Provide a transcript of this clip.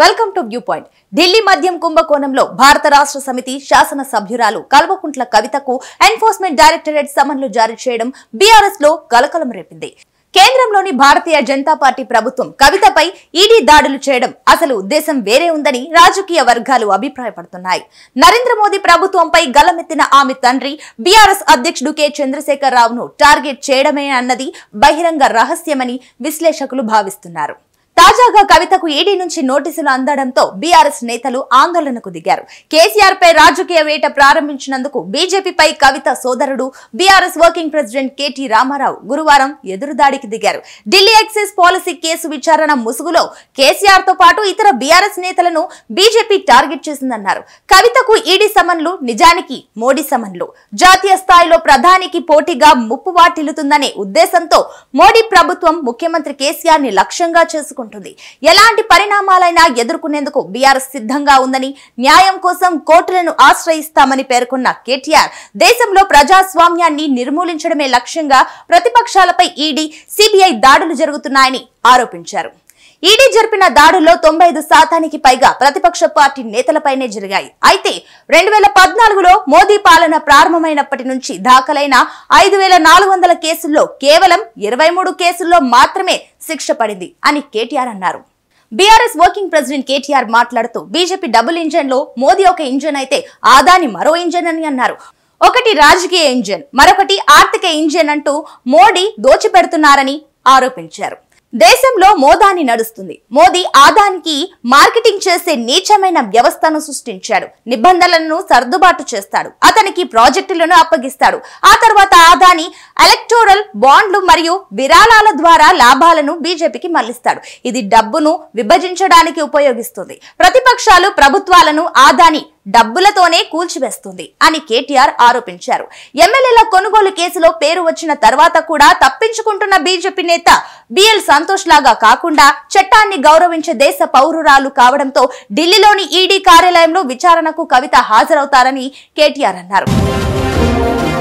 welcome to view point Delhi మద్యం కుంభకోణంలో భారత రాష్ట్ర సమితి శాసన సభ్యురాలు కల్వకుంట్ల కవితకు ఎన్ఫోర్స్మెంట్ డైరెక్టరేట్ సమన్లు జారీ చేయడం బీఆర్ఎస్ లో కలకలం రేపింది కేంద్రంలోని భారతీయ జనతా పార్టీ ప్రభుత్వం కవితపై ఈడీ దాడులు చేయడం అసలు ఉద్దేశం వేరే ఉందని రాజకీయ వర్గాలు అభిప్రాయపడుతున్నాయి నరేంద్ర మోదీ ప్రభుత్వంపై గలమెత్తిన ఆమె తండ్రి బీఆర్ఎస్ అధ్యక్షుడు కె చంద్రశేఖరరావును రావును టార్గెట్ చేయడమే అన్నది బహిరంగ రహస్యమని విశ్లేషకులు భావిస్తున్నారు తాజాగా కవితకు ఈడీ నుంచి నోటీసులు అందడంతో బీఆర్ఎస్ నేతలు ఆందోళనకు దిగారు కేసీఆర్ పై రాజకీయ వేట ప్రారంభించినందుకు బీజేపీపై కవిత సోదరుడు BRS working president KT Rama Rao గురువారం ఎదురుదాడికి దిగారు ఢిల్లీ ఎక్సైజ్ పాలసీ కేసు విచారణ ముసుగులో కేసీఆర్ తో పాటు ఇతర బీఆర్ఎస్ నేతలను బీజేపీ టార్గెట్ చేసిందన్నారు కవితకు ఈడీ సమన్లు నిజానికి మోడీ సమన్లు జాతీయ స్థాయిలో ప్రధానికి పోటీగా ముప్పు వాటిల్లుతుందనే ఉద్దేశంతో మోడీ ప్రభుత్వం ముఖ్యమంత్రి కేసీఆర్ ని లక్ష్యంగా చేసుకుంది ఎదుర్కొంటుంది ఎలాంటి పరిణామాలైనా ఎదుర్కొనేందుకు బీఆర్ఎస్ సిద్ధంగా ఉందని న్యాయం కోసం కోర్టులను ఆశ్రయిస్తామని పేర్కొన్న కేటీఆర్ దేశంలో ప్రజాస్వామ్యాన్ని నిర్మూలించడమే లక్ష్యంగా ప్రతిపక్షాలపై ఈడీ సిబిఐ దాడులు జరుగుతున్నాయని ఆరోపించారు ఈడీ జరిపిన దాడుల్లో తొంభై ఐదు శాతానికి పైగా ప్రతిపక్ష పార్టీ నేతలపైనే జరిగాయి అయితే రెండు వేల పద్నాలుగులో మోదీ పాలన ప్రారంభమైనప్పటి నుంచి దాఖలైన ఐదు వేల నాలుగు వందల కేసుల్లో కేవలం ఇరవై మూడు కేసుల్లో మాత్రమే శిక్ష పడింది అని కేటీఆర్ అన్నారు బీఆర్ఎస్ వర్కింగ్ ప్రెసిడెంట్ కేటీఆర్ మాట్లాడుతూ బీజేపీ డబుల్ ఇంజన్ లో మోదీ ఒక ఇంజన్ అయితే ఆదాని మరో ఇంజన్ అని అన్నారు ఒకటి రాజకీయ ఇంజన్ మరొకటి ఆర్థిక ఇంజన్ అంటూ మోడీ దోచిపెడుతున్నారని ఆరోపించారు దేశంలో మోదాని నడుస్తుంది మోదీ ఆదానికి మార్కెటింగ్ చేసే నీచమైన వ్యవస్థను సృష్టించాడు నిబంధనలను సర్దుబాటు చేస్తాడు అతనికి ప్రాజెక్టులను అప్పగిస్తాడు ఆ తర్వాత ఆదాని ఎలక్టోరల్ బాండ్లు మరియు విరాళాల ద్వారా లాభాలను బీజేపీకి మళ్లిస్తాడు ఇది డబ్బును విభజించడానికి ఉపయోగిస్తుంది ప్రతిపక్షాలు ప్రభుత్వాలను ఆదాని డబ్బులతోనే కూల్చివేస్తుంది అని కేటీఆర్ ఆరోపించారు ఎమ్మెల్యేల కొనుగోలు కేసులో పేరు వచ్చిన తర్వాత కూడా తప్పించుకుంటున్న బీజేపీ నేత బిఎల్ సంతోష్ లాగా కాకుండా చట్టాన్ని గౌరవించే దేశ పౌరురాలు కావడంతో ఢిల్లీలోని ఈడీ కార్యాలయంలో విచారణకు కవిత హాజరవుతారని కేటీఆర్ అన్నారు